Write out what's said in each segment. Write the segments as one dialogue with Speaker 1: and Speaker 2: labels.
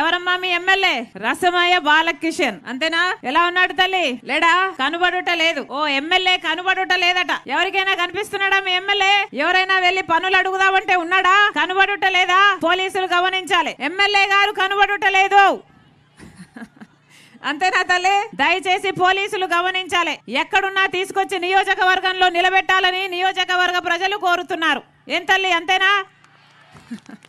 Speaker 1: ఎవరమ్మా మీ ఎమ్మెల్యే రసమయ్య బాలకిషన్ అంతేనా ఎలా ఉన్నాడు తల్లి లేడా కనబడుట లేదు ఓ ఎమ్మెల్యే కనబడుట లేదట ఎవరికైనా కనిపిస్తున్నాడా మీ ఎమ్మెల్యే ఎవరైనా వెళ్లి పనులు అడుగుదామంటే ఉన్నాడా కనబడుట లేదా పోలీసులు గమనించాలి ఎమ్మెల్యే గారు కనబడుట లేదు అంతేనా తల్లి దయచేసి పోలీసులు గమనించాలి ఎక్కడున్నా తీసుకొచ్చి నియోజకవర్గంలో నిలబెట్టాలని నియోజకవర్గ ప్రజలు కోరుతున్నారు ఏం తల్లి అంతేనా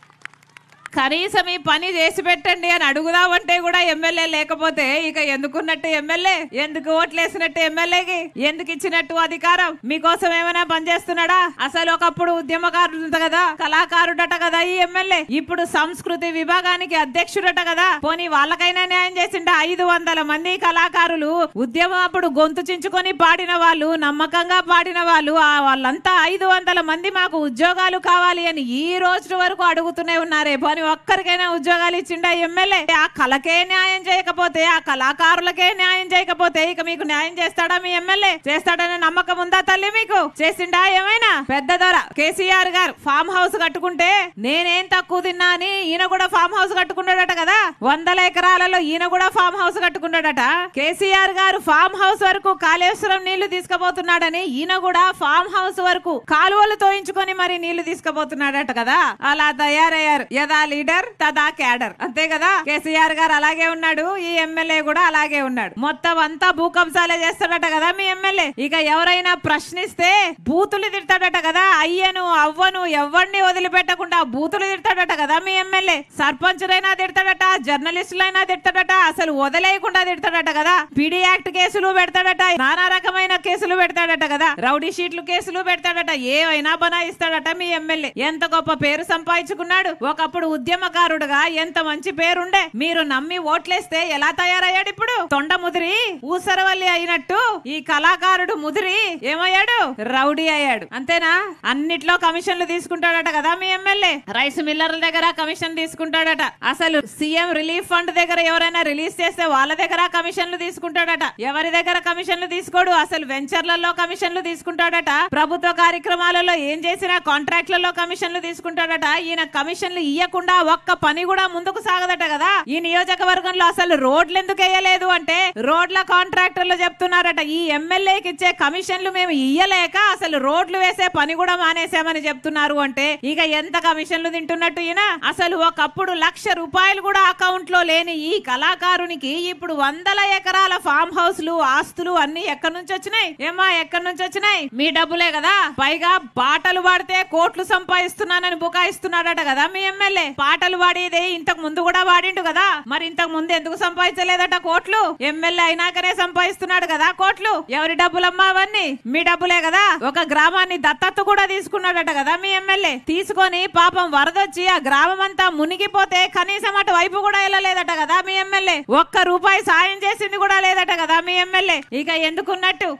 Speaker 1: కనీసం ఈ పని చేసి పెట్టండి అని అడుగుదామంటే కూడా ఎమ్మెల్యే లేకపోతే ఇక ఎందుకున్నట్టు ఎమ్మెల్యే ఎందుకు ఓట్లేసినట్టు ఎమ్మెల్యేకి ఎందుకు ఇచ్చినట్టు అధికారం మీకోసం ఏమైనా పనిచేస్తున్నాడా అసలు ఒకప్పుడు ఉద్యమకారుడు కదా కళాకారుడట కదా ఈ ఎమ్మెల్యే ఇప్పుడు సంస్కృతి విభాగానికి అధ్యక్షుడట కదా పోనీ వాళ్ళకైనా న్యాయం చేసిండ ఐదు వందల మంది కళాకారులు ఉద్యమం అప్పుడు గొంతు చించుకొని పాడిన వాళ్ళు నమ్మకంగా పాడిన వాళ్ళు ఆ వాళ్ళంతా ఐదు వందల మంది మాకు ఉద్యోగాలు కావాలి అని ఈ రోజు వరకు అడుగుతూనే ఉన్నారే పోనీ ఒక్కరికైనా ఉద్యోగాలు ఇచ్చిండా ఎమ్మెల్యే ఆ కళకే న్యాయం చేయకపోతే ఆ కళాకారులకే న్యాయం చేయకపోతే ఇక మీకు న్యాయం చేస్తాడా మీ ఎమ్మెల్యే చేస్తాడనే నమ్మకం ఉందా తల్లి మీకు చేసిండా ఏమైనా పెద్ద ధర కేసీఆర్ గారు ఫామ్ హౌస్ కట్టుకుంటే నేనేం తక్కువ తిన్నా అని ఈయన కూడా ఫామ్ హౌస్ కట్టుకున్నాడట కదా వందల ఎకరాలలో ఈయన కూడా ఫామ్ హౌస్ కట్టుకున్నాడట కేసీఆర్ గారు ఫామ్ హౌస్ వరకు కాళేశ్వరం నీళ్లు తీసుకుపోతున్నాడని ఈయన కూడా ఫామ్ హౌస్ వరకు కాలువలు తోయించుకొని మరి నీళ్లు తీసుకుపోతున్నాడట కదా అలా తయారయ్యారు యదాలి లీడర్ తదా క్యాడర్ అంతే కదా కేసీఆర్ గారు అలాగే ఉన్నాడు ఈ ఎమ్మెల్యే కూడా అలాగే ఉన్నాడు మొత్తం అంతా భూకంశాలే చేస్తాడట కదా మీ ఎమ్మెల్యే ఇక ఎవరైనా ప్రశ్నిస్తే బూతులు తిడతాడట కదా అయ్యను అవ్వను ఎవరిని వదిలిపెట్టకుండా బూతులు తిడతాడట కదా మీ ఎమ్మెల్యే సర్పంచులైనా తిడతాడట జర్నలిస్టులైనా తిడతాడట అసలు వదిలేయకుండా తిడతాడట కదా పిడి యాక్ట్ కేసులు పెడతాడట నానా రకమైన కేసులు పెడతాడట కదా రౌడీ షీట్లు కేసులు పెడతాడట ఏవైనా బనాయిస్తాడట మీ ఎమ్మెల్యే ఎంత గొప్ప పేరు సంపాదించుకున్నాడు ఒకప్పుడు ఉద్యమకారుడుగా ఎంత మంచి పేరుండే మీరు నమ్మి ఓట్లేస్తే ఎలా తయారయ్యాడు ఇప్పుడు తొండ ముదిరి ఊసరవల్లి అయినట్టు ఈ కళాకారుడు ముదిరి ఏమయ్యాడు రౌడీ అయ్యాడు అంతేనా అన్నిట్లో కమిషన్లు తీసుకుంటాడట కదా మీ ఎమ్మెల్యే రైస్ మిల్లర్ల దగ్గర కమిషన్ తీసుకుంటాడట అసలు సీఎం రిలీఫ్ ఫండ్ దగ్గర ఎవరైనా రిలీజ్ చేస్తే వాళ్ళ దగ్గర కమిషన్లు తీసుకుంటాడట ఎవరి దగ్గర కమిషన్లు తీసుకోడు అసలు వెంచర్లలో కమిషన్లు తీసుకుంటాడట ప్రభుత్వ కార్యక్రమాలలో ఏం చేసినా కాంట్రాక్ట్లలో కమిషన్లు తీసుకుంటాడట ఈయన కమిషన్లు ఇయ్యకుండా ఒక్క పని కూడా ముందుకు సాగదట కదా ఈ నియోజకవర్గంలో అసలు రోడ్లు ఎందుకు వేయలేదు అంటే రోడ్ల కాంట్రాక్టర్లు చెప్తున్నారట ఈ ఎమ్మెల్యేకి ఇచ్చే కమిషన్లు మేము ఇయ్యలేక అసలు రోడ్లు వేసే పని కూడా మానేసామని చెప్తున్నారు అంటే ఇక ఎంత కమిషన్లు తింటున్నట్టు ఈయన అసలు ఒకప్పుడు లక్ష రూపాయలు కూడా అకౌంట్ లో లేని ఈ కళాకారునికి ఇప్పుడు వందల ఎకరాల ఫామ్ హౌస్లు ఆస్తులు అన్ని ఎక్కడి నుంచి వచ్చినాయి ఏమా ఎక్కడి నుంచి వచ్చినాయి మీ డబ్బులే కదా పైగా బాటలు పాడితే కోట్లు సంపాదిస్తున్నానని బుకాయిస్తున్నాడట కదా మీ ఎమ్మెల్యే పాటలు పాడేదే ఇంతకు ముందు కూడా పాడిండు కదా మరి ఇంతకు ముందు ఎందుకు సంపాదించలేదట కోట్లు ఎమ్మెల్యే అయినాకనే సంపాదిస్తున్నాడు కదా కోట్లు ఎవరి డబ్బులమ్మా అవన్నీ మీ డబ్బులే కదా ఒక గ్రామాన్ని దత్తత్తు కూడా తీసుకున్నాడట కదా మీ ఎమ్మెల్యే తీసుకొని పాపం వరదొచ్చి ఆ గ్రామం అంతా మునిగిపోతే కనీసం అటు వైపు కూడా వెళ్ళలేదట కదా మీ ఎమ్మెల్యే ఒక్క రూపాయి సాయం చేసింది కూడా లేదట కదా మీ ఎమ్మెల్యే ఇక ఎందుకున్నట్టు